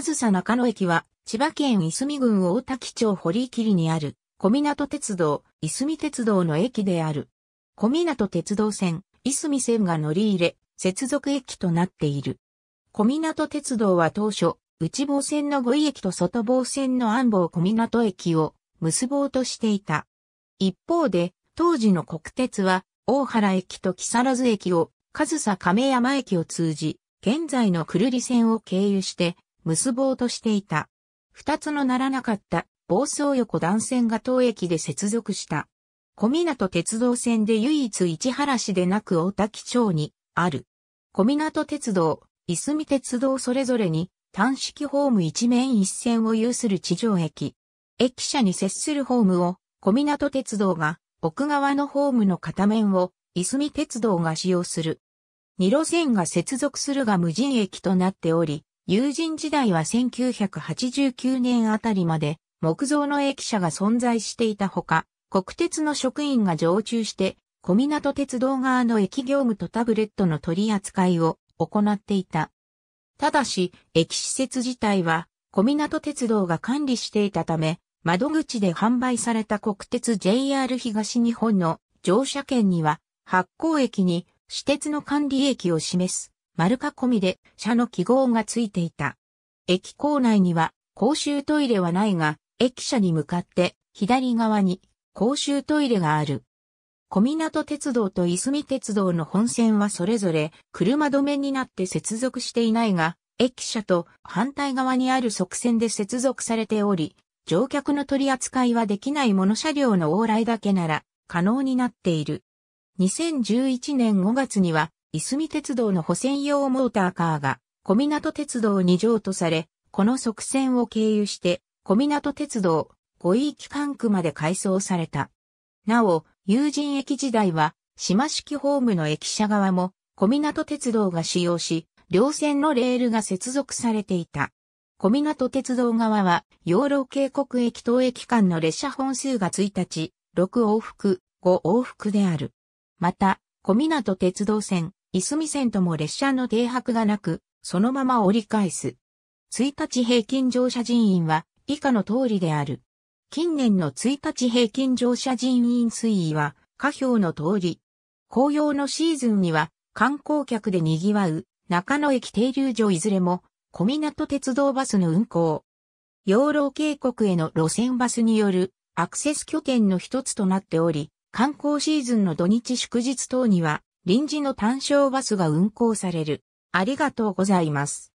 上総中野駅は、千葉県いすみ郡大滝町堀切にある、小湊鉄道、いすみ鉄道の駅である。小湊鉄道線、いすみ線が乗り入れ、接続駅となっている。小湊鉄道は当初、内房線の五井駅と外房線の安房小湊駅を結ぼうとしていた。一方で、当時の国鉄は、大原駅と木更津駅を、上総亀山駅を通じ、現在の久留里線を経由して、結ぼうとしていた。二つのならなかった房総横断線が当駅で接続した。小湊鉄道線で唯一市原市でなく大滝町にある。小湊鉄道、いすみ鉄道それぞれに単式ホーム一面一線を有する地上駅。駅舎に接するホームを小湊鉄道が奥側のホームの片面をいすみ鉄道が使用する。二路線が接続するが無人駅となっており、友人時代は1989年あたりまで木造の駅舎が存在していたほか、国鉄の職員が常駐して、小港鉄道側の駅業務とタブレットの取り扱いを行っていた。ただし、駅施設自体は小港鉄道が管理していたため、窓口で販売された国鉄 JR 東日本の乗車券には、発行駅に私鉄の管理駅を示す丸囲みで社の記号がついていた。駅構内には公衆トイレはないが、駅舎に向かって左側に公衆トイレがある。小湊鉄道といすみ鉄道の本線はそれぞれ車止めになって接続していないが、駅舎と反対側にある側線で接続されており、乗客の取り扱いはできないもの車両の往来だけなら可能になっている。2011年5月にはいすみ鉄道の保線用モーターカーが、小湊鉄道に譲渡され、この側線を経由して、小湊鉄道、五域間区まで改装された。なお、友人駅時代は、島式ホームの駅舎側も、小湊鉄道が使用し、両線のレールが接続されていた。小湊鉄道側は、養老渓谷駅等駅間の列車本数が1日、6往復、5往復である。また、小湊鉄道線、いすみ線とも列車の停泊がなく、そのまま折り返す。1日平均乗車人員は以下の通りである。近年の1日平均乗車人員推移は、下表の通り。紅葉のシーズンには、観光客で賑わう、中野駅停留所いずれも、小港鉄道バスの運行。養老渓谷への路線バスによるアクセス拠点の一つとなっており、観光シーズンの土日祝日等には臨時の単勝バスが運行される。ありがとうございます。